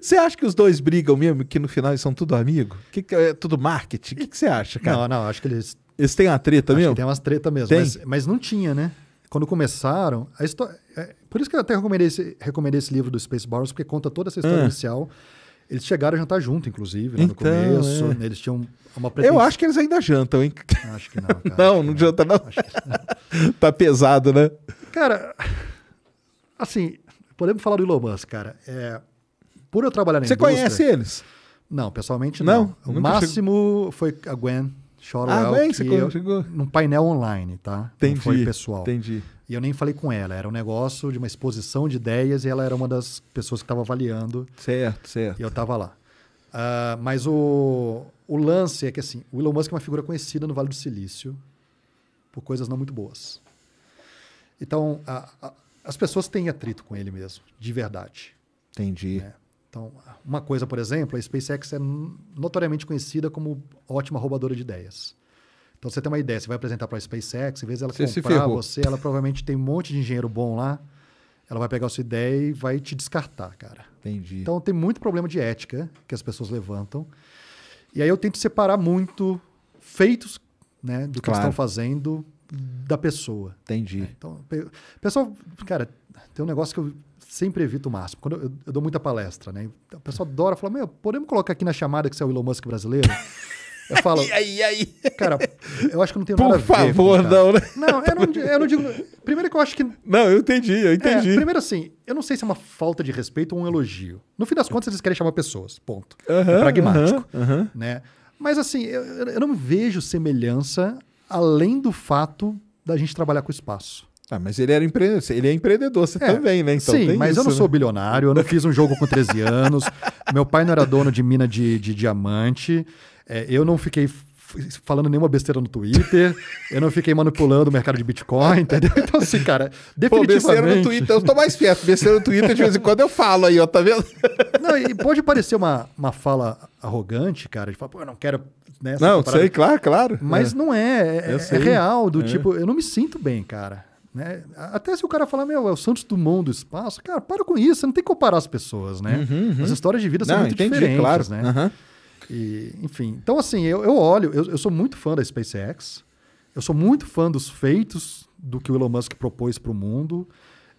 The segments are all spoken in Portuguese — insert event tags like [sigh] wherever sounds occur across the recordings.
Você acha que os dois brigam mesmo, que no final eles são tudo amigo? Que, que é tudo marketing? O que, você acha, cara? Não, não, acho que eles. Eles têm uma treta acho mesmo? tem umas treta mesmo. Tem? Mas, mas não tinha, né? Quando começaram, a história. É, por isso que eu até recomendei esse, recomendei esse livro do Space Barnes, porque conta toda essa história ah. inicial. Eles chegaram a jantar junto, inclusive, né, então, no começo. É. eles tinham uma pretensão. Eu acho que eles ainda jantam, hein? Acho que não. Cara, [laughs] não, não, janta, não. [laughs] tá pesado, né? Cara, assim, podemos falar do Elon Musk, cara. É, por eu trabalhar na Você indústria... Você conhece eles? Não, pessoalmente não. não o máximo chego... foi a Gwen Shorwell. Ah, Gwen, você chegou? Num painel online, tá? Entendi. Não foi pessoal. Entendi. E eu nem falei com ela. Era um negócio de uma exposição de ideias e ela era uma das pessoas que estava avaliando. Certo, certo. E eu estava lá. Uh, mas o, o lance é que assim, o Elon Musk é uma figura conhecida no Vale do Silício por coisas não muito boas. Então, a, a, as pessoas têm atrito com ele mesmo, de verdade. Entendi. Né? Então, uma coisa, por exemplo, a SpaceX é notoriamente conhecida como ótima roubadora de ideias. Então, você tem uma ideia, você vai apresentar para a SpaceX, em vez ela você comprar você, ela provavelmente tem um monte de engenheiro bom lá, ela vai pegar a sua ideia e vai te descartar, cara. Entendi. Então, tem muito problema de ética que as pessoas levantam. E aí eu tento separar muito feitos né, do que claro. eles estão fazendo da pessoa. Entendi. Então, pessoal, cara, tem um negócio que eu sempre evito o máximo. Quando eu, eu dou muita palestra, né? Então, o pessoal adora, fala, meu, podemos colocar aqui na chamada que você é o Elon Musk brasileiro? Eu falo. [laughs] aí, aí. Cara, eu acho que não tem nada a ver. Por favor, não, né? Não, eu não, eu não digo. Primeiro que eu acho que. Não, eu entendi, eu é, entendi. É, primeiro, assim, eu não sei se é uma falta de respeito ou um elogio. No fim das contas, eles querem chamar pessoas. Ponto. é pragmático. Né? Mas, assim, eu, eu não vejo semelhança além do fato da gente trabalhar com espaço. Ah, mas ele era empreendedor, ele é empreendedor, você é, também, né? Então, sim, mas isso, eu não né? sou bilionário, eu não fiz um jogo com 13 anos, meu pai não era dono de mina de, de diamante, é, eu não fiquei falando nenhuma besteira no Twitter, eu não fiquei manipulando o mercado de Bitcoin, entendeu? [laughs] Então, assim, cara, definitivamente... Pô, besteira no Twitter, eu tô mais perto, besteira no Twitter de vez em quando eu falo aí, ó, tá vendo? Não, e pode parecer uma, uma fala arrogante, cara, de falar, pô, eu não quero... Nessa né, não, sei, claro, claro. Mas é. não é, é, é real, do é. tipo, eu não me sinto bem, cara. Né? Até se o cara falar, meu, é o Santos Dumont do espaço, cara, para com isso, você não tem que comparar as pessoas, né? Uhum, uhum. As histórias de vida são muito entendi, diferentes, claro. né? Uhum. E, enfim, então assim, eu, eu olho, eu, eu, sou muito fã da SpaceX, eu sou muito fã dos feitos do que o Elon Musk propôs para o mundo.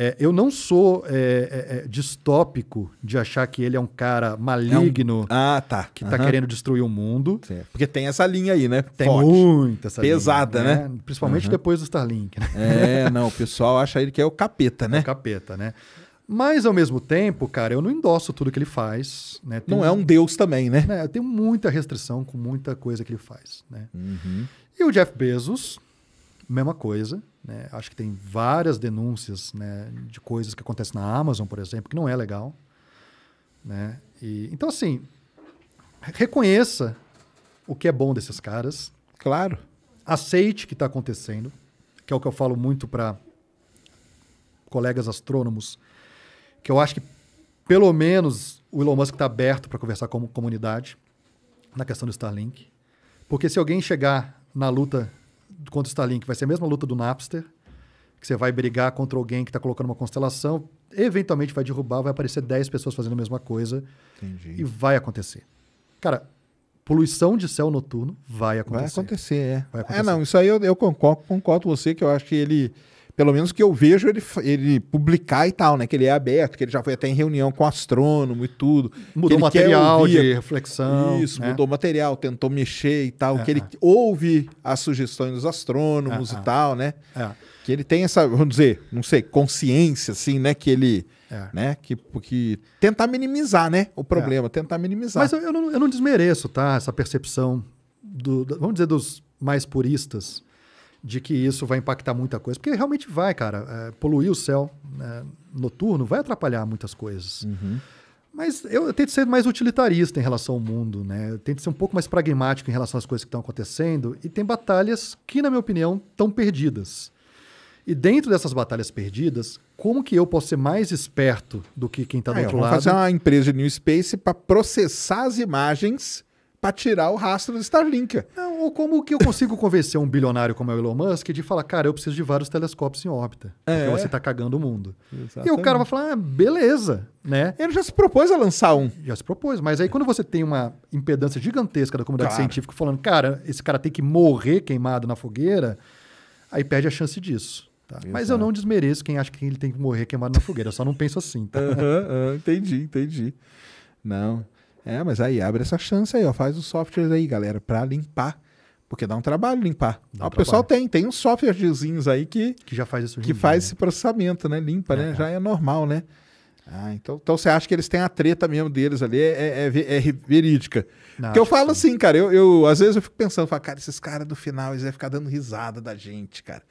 É, eu não sou é, é, é, distópico de achar que ele é um cara maligno é um... Ah, tá. que está querendo destruir o mundo. Certo. Porque tem essa linha aí, né? Tem Forte. muita essa Pesada, linha, né? né? Principalmente uhum. depois do Starlink. Né? É, não, o pessoal acha ele que é o capeta, né? É o capeta, né? Mas, ao mesmo tempo, cara, eu não endosso tudo que ele faz. Né? Tem, não é um deus também, né? né? Eu tenho muita restrição com muita coisa que ele faz. Né? Uhum. E o Jeff Bezos, mesma coisa. Né? Acho que tem várias denúncias né, de coisas que acontecem na Amazon, por exemplo, que não é legal. Né? E, então, assim, reconheça o que é bom desses caras. Claro. Aceite o que está acontecendo, que é o que eu falo muito para colegas astrônomos, que eu acho que pelo menos o Elon Musk está aberto para conversar com a comunidade na questão do Starlink. Porque se alguém chegar na luta contra o Starlink vai ser a mesma luta do Napster, que você vai brigar contra alguém que está colocando uma constelação, eventualmente vai derrubar, vai aparecer 10 pessoas fazendo a mesma coisa. Entendi. E vai acontecer. Cara, poluição de céu noturno vai acontecer. Vai acontecer, é. Vai é, acontecer. É, não, isso aí eu, eu concordo, concordo com você, que eu acho que ele pelo menos que eu vejo ele, ele publicar e tal, né? Que ele é aberto, que ele já foi até em reunião com astrônomo e tudo. Mudou material ouvir, de reflexão. Isso, né? mudou material, tentou mexer e tal. É, que ele é. ouve as sugestões dos astrônomos é, e é. tal, né? É. Que ele tem essa, vamos dizer, não sei, consciência, assim, né? Que ele. É. Né? Que, que tentar minimizar né? o problema, é. tentar minimizar. Mas eu, eu, não, eu não desmereço tá? essa percepção, do, do, vamos dizer, dos mais puristas de que isso vai impactar muita coisa, porque realmente vai, cara. É, poluir o céu é, noturno vai atrapalhar muitas coisas. Uhum. Mas eu, eu tento ser mais utilitarista em relação ao mundo, né? Eu tento ser um pouco mais pragmático em relação às coisas que estão acontecendo. E tem batalhas que, na minha opinião, estão perdidas. E dentro dessas batalhas perdidas, como que eu posso ser mais esperto do que quem está do é, outro lado? fazer uma empresa de New Space para processar as imagens para tirar o rastro do Starlink. Não, como, que eu consigo convencer um bilionário como é o Elon Musk de falar, cara, eu preciso de vários telescópios em órbita, é. porque você está cagando o mundo. Exatamente. E o cara vai falar, ah, beleza, né? Ele já se propôs a lançar um. Já se propôs, mas aí quando você tem uma impedância gigantesca da comunidade claro. científica falando, cara, esse cara tem que morrer queimado na fogueira, aí perde a chance disso. Tá? Mas eu não desmereço quem acha que ele tem que morrer queimado na fogueira, eu só não penso assim. Tá? entendi, entendi. Não... É, mas aí abre essa chance aí, ó. Faz os softwares aí, galera, para limpar porque dá um trabalho limpar. um o pessoal tem, tem uns softwarezinhos aí que, que já faz isso. Que dia, faz né? esse processamento, né? Limpa, é, né? É. Já é normal, né? Ah, então, então você acha que eles têm a treta mesmo deles ali, é, é, é, é verídica. Não, Porque eu falo assim, cara, eu, eu às vezes eu fico pensando, falo, cara, esses caras do final, eles vão ficar dando risada da gente, cara.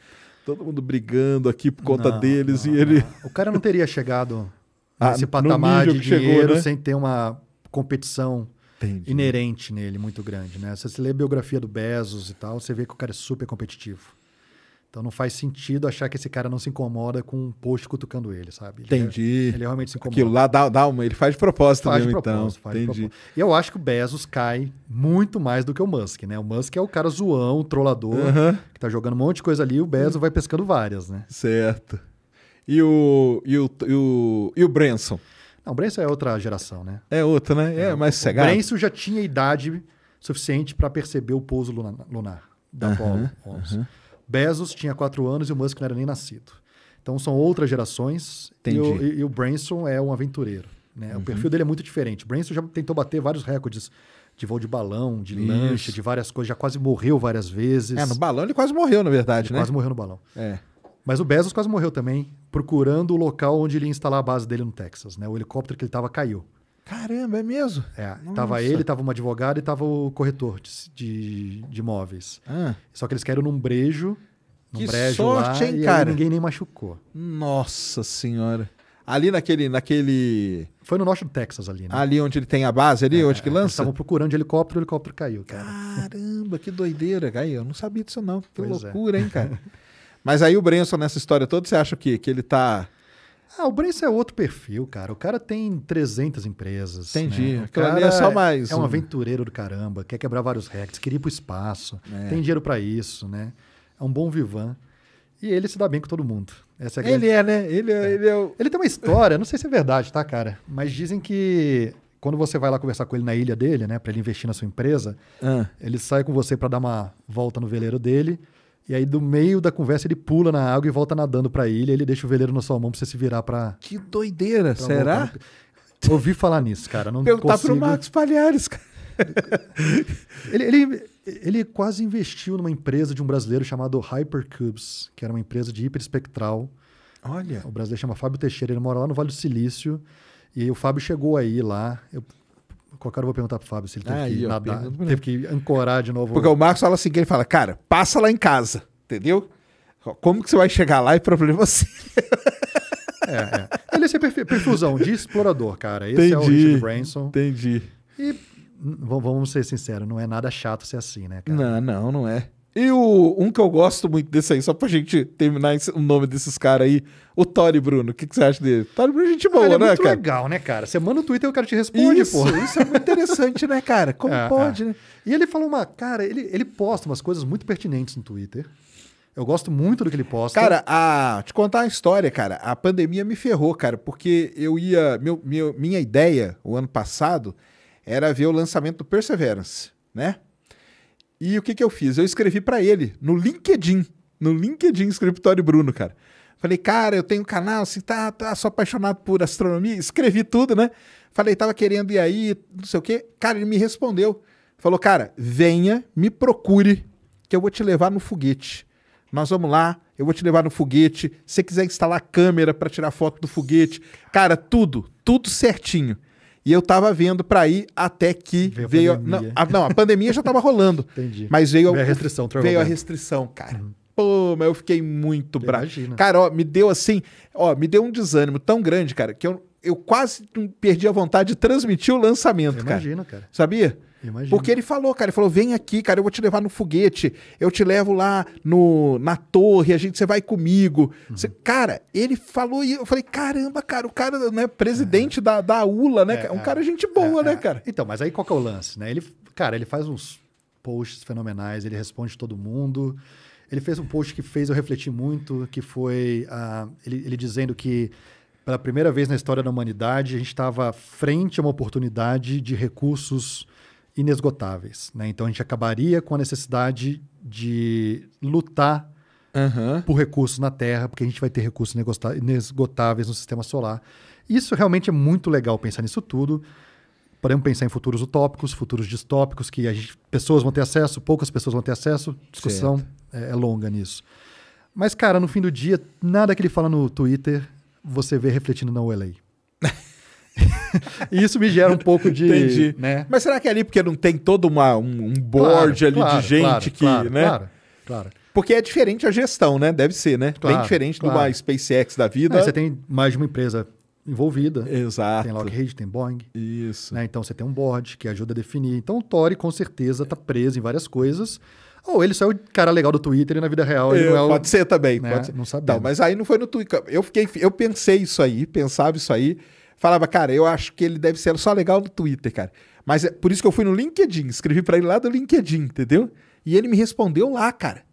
Todo mundo brigando aqui por conta não, deles não, e ele. O cara não teria chegado [laughs] ah, nesse ah, patamar de dinheiro chegou, né? sem ter uma competição Entendi. inerente nele muito grande, né? Se você lê a biografia do Bezos e tal, você vê que o cara é super competitivo. Então não faz sentido achar que esse cara não se incomoda com um post cutucando ele, sabe? Ele é- Entendi. É, ele realmente se incomoda. Aquilo lá dá, dá uma, ele faz de propósito faz mesmo, então. de propósito, então. Faz Entendi. De propósito. E eu acho que o Bezos cai muito mais do que o Musk, né? O Musk é o cara zoão, o trollador, uh -huh. que tá jogando um monte de coisa ali e o Bezos uh -huh. vai pescando várias, né? Certo. E o, e o, e o, e o Branson? Não, o Brenço é outra geração, né? É outra, né? É, é mais cegado. O Brenço já tinha idade suficiente para perceber o pouso lunar da Apollo 11. Uhum. Bezos tinha 4 anos e o Musk não era nem nascido. Então são outras gerações e o, e o Branson é um aventureiro. Né? Uhum. O perfil dele é muito diferente. O Branson já tentou bater vários recordes de voo de balão, de Isso. lancha, de várias coisas. Já quase morreu várias vezes. É, no balão ele quase morreu, na verdade, ele né? Quase morreu no balão. É. Mas o Bezos quase morreu também procurando o local onde ele ia instalar a base dele no Texas. Né? O helicóptero que ele estava caiu. Caramba, é mesmo? É, Nossa. tava ele, tava uma advogada e tava o corretor de, de, de imóveis. Ah. Só que eles caíram num brejo, num que brejo sorte, lá, hein, e cara? ninguém nem machucou. Nossa senhora. Ali naquele, naquele... Foi no norte do Texas ali, né? Ali onde ele tem a base ali, é, onde que é, lança? Estavam procurando de helicóptero, o helicóptero caiu, cara. Caramba, que doideira, Gaio. Eu não sabia disso não. Que pois é. loucura, é. hein, cara? [laughs] Mas aí o Brenson, nessa história toda, você acha o quê? Que ele tá. Ah, o Brenson é outro perfil, cara. O cara tem 300 empresas. Entendi. Né? O cara é só mais. É um aventureiro do caramba, quer quebrar vários recordes, quer ir pro espaço, é. tem dinheiro para isso, né? É um bom vivan. E ele se dá bem com todo mundo. Essa é a ele grande... é, né? Ele é, é. Ele, é o... ele tem uma história, não sei se é verdade, tá, cara? Mas dizem que quando você vai lá conversar com ele na ilha dele, né, para ele investir na sua empresa, ah. ele sai com você para dar uma volta no veleiro dele. E aí, do meio da conversa, ele pula na água e volta nadando pra ilha. Ele deixa o veleiro na sua mão pra você se virar pra. Que doideira, pra será? [laughs] Ouvi falar nisso, cara. Não Perguntar consigo... pro Marcos Palhares, cara. [laughs] ele, ele, ele quase investiu numa empresa de um brasileiro chamado Hypercubes, que era uma empresa de hiperespectral. Olha. O brasileiro chama Fábio Teixeira, ele mora lá no Vale do Silício. E o Fábio chegou aí lá. Eu Qualquer hora eu vou perguntar pro Fábio se ele teve Aí, que ó, nadar, teve que ancorar de novo. Porque o Marcos fala assim, que ele fala, cara, passa lá em casa, entendeu? Como que você vai chegar lá e problema você? [laughs] é, é. Ele é essa perfusão de explorador, cara. Esse entendi, é o Richard Branson. Entendi. E hum, vamos ser sinceros, não é nada chato ser assim, né, cara? Não, não, não é. E o, um que eu gosto muito desse aí, só pra gente terminar esse, o nome desses caras aí, o Tori Bruno. O que, que, você acha dele? Tori Bruno é gente boa, ah, é né, muito legal, né, cara? Você manda o um Twitter e o cara te responde, isso, pô. Isso é muito interessante, né, cara? Como [laughs] é, pode, é. né? E ele falou uma. Cara, ele, ele posta umas coisas muito pertinentes no Twitter. Eu gosto muito do que ele posta. Cara, a, te contar uma história, cara. A pandemia me ferrou, cara, porque eu ia. Meu, meu, minha ideia, o ano passado, era ver o lançamento do Perseverance, né? E o que, que eu fiz? Eu escrevi para ele no LinkedIn, no LinkedIn Escritório Bruno, cara. Falei, cara, eu tenho um canal, assim, tá, tá, sou apaixonado por astronomia. Escrevi tudo, né? Falei, tava querendo ir aí, não sei o quê. Cara, ele me respondeu. Falou, cara, venha, me procure, que eu vou te levar no foguete. Nós vamos lá, eu vou te levar no foguete. Se você quiser instalar câmera para tirar foto do foguete, cara, tudo, tudo certinho. E eu tava vendo para ir até que veio. veio a, não, a, não, a pandemia já tava rolando. [laughs] Entendi. Mas veio, a restrição, Veio a restrição, cara. Uhum. Pô, mas eu fiquei muito bravo. Cara, ó, me deu assim, ó, me deu um desânimo tão grande, cara, que eu, eu quase perdi a vontade de transmitir o lançamento, eu cara. Imagina, cara. Sabia? Imagina. Porque ele falou, cara, ele falou: vem aqui, cara, eu vou te levar no foguete, eu te levo lá no, na torre, a gente, você vai comigo. Uhum. Você, cara, ele falou e eu falei: caramba, cara, o cara, né, presidente é. da, da ULA, né? É, um é, cara, gente boa, é, né, é. cara? Então, mas aí qual que é o lance, né? Ele, cara, ele faz uns posts fenomenais, ele responde todo mundo. Ele fez um post que fez eu refletir muito, que foi uh, ele, ele dizendo que pela primeira vez na história da humanidade a gente estava frente a uma oportunidade de recursos inesgotáveis. Né? Então a gente acabaria com a necessidade de lutar uhum. por recursos na Terra, porque a gente vai ter recursos inesgotáveis no sistema solar. Isso realmente é muito legal pensar nisso tudo. Podemos pensar em futuros utópicos, futuros distópicos, que as pessoas vão ter acesso, poucas pessoas vão ter acesso. Discussão é, é longa nisso. Mas, cara, no fim do dia, nada que ele fala no Twitter você vê refletindo na ULA. [laughs] e isso me gera um pouco de. Entendi. Né? né? Mas será que é ali porque não tem todo uma, um, um board claro, ali claro, de gente claro, que. Claro, né? claro, claro. Porque é diferente a gestão, né? Deve ser, né? Bem diferente de uma SpaceX da vida. Não, você tem mais de uma empresa envolvida. Exato. Tem Lockheed, tem Boeing. Isso. Né? Então você tem um board que ajuda a definir. Então o Tori com certeza está preso em várias coisas. Ou ele só é o cara legal do Twitter e na vida real ele eu, é, não é o... Pode ser também, né? pode ser. Não sabia. mas aí não foi no Twitter. Eu, fiquei, eu pensei isso aí, pensava isso aí. Falava, cara, eu acho que ele deve ser só legal no Twitter, cara. Mas é por isso que eu fui no LinkedIn, escrevi para ele lá do LinkedIn, entendeu? E ele me respondeu lá, cara.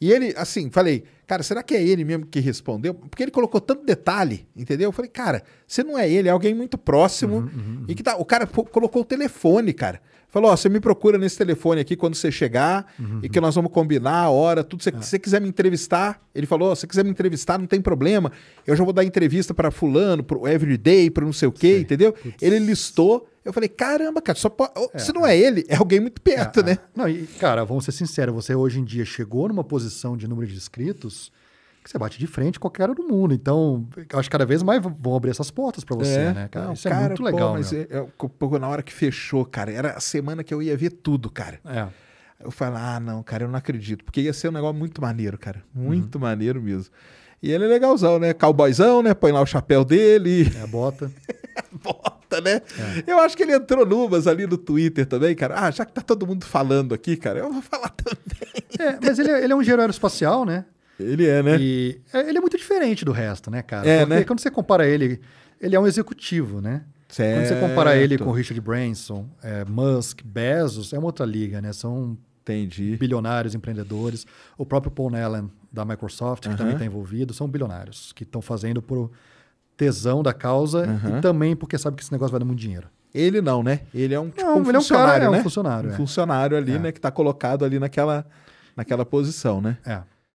E ele, assim, falei, cara, será que é ele mesmo que respondeu? Porque ele colocou tanto detalhe, entendeu? Eu falei, cara, você não é ele, é alguém muito próximo. Uhum, uhum, uhum. e que tá, o cara colocou o telefone, cara. Falou, ó, você me procura nesse telefone aqui quando você chegar uhum, e uhum. que nós vamos combinar a hora, tudo. Se é. você é. quiser me entrevistar, ele falou, se você quiser me entrevistar, não tem problema. Eu já vou dar entrevista para fulano, pro Everyday, para não sei o quê, entendeu? Putz. Ele listou eu falei, caramba, cara, só pode... é, se não é. é ele, é alguém muito perto, é, é, né? Não, e, cara, vamos ser sinceros, você hoje em dia chegou numa posição de número de inscritos que você bate de frente qualquer hora do mundo. Então, acho que cada vez mais vão abrir essas portas para você, é. né, cara? Não, isso é cara, é muito é, legal. Pô, mas eu, eu, na hora que fechou, cara, era a semana que eu ia ver tudo, cara. É. Eu falei, ah, não, cara, eu não acredito. Porque ia ser um negócio muito maneiro, cara. Uhum. Muito uhum. maneiro mesmo. E ele é legalzão, né? Cowboyzão, né? Põe lá o chapéu dele. É a bota. [laughs] bota, né? É. Eu acho que ele entrou numas ali no Twitter também, cara. Ah, já que tá todo mundo falando aqui, cara, eu vou falar [laughs] também. É, mas ele, é, ele é um engenheiro aeroespacial, né? Ele é, né? E é, ele é muito diferente do resto, né, cara? É, Porque né? quando você compara ele, ele é um executivo, né? Certo. Quando você compara ele com Richard Branson, é, Musk, Bezos, é uma outra liga, né? São Entendi. bilionários, empreendedores. O próprio Paul Allen da Microsoft, que uh -huh. também está envolvido, são bilionários que estão fazendo por tesão da causa uh -huh. e também porque sabe que esse negócio vai dar muito dinheiro. Ele não, né? Ele é um, tipo, não, um ele é funcionário, é um cara, né? É um funcionário, um é. funcionário ali, é. né? Que está colocado ali naquela, naquela posição, né? É.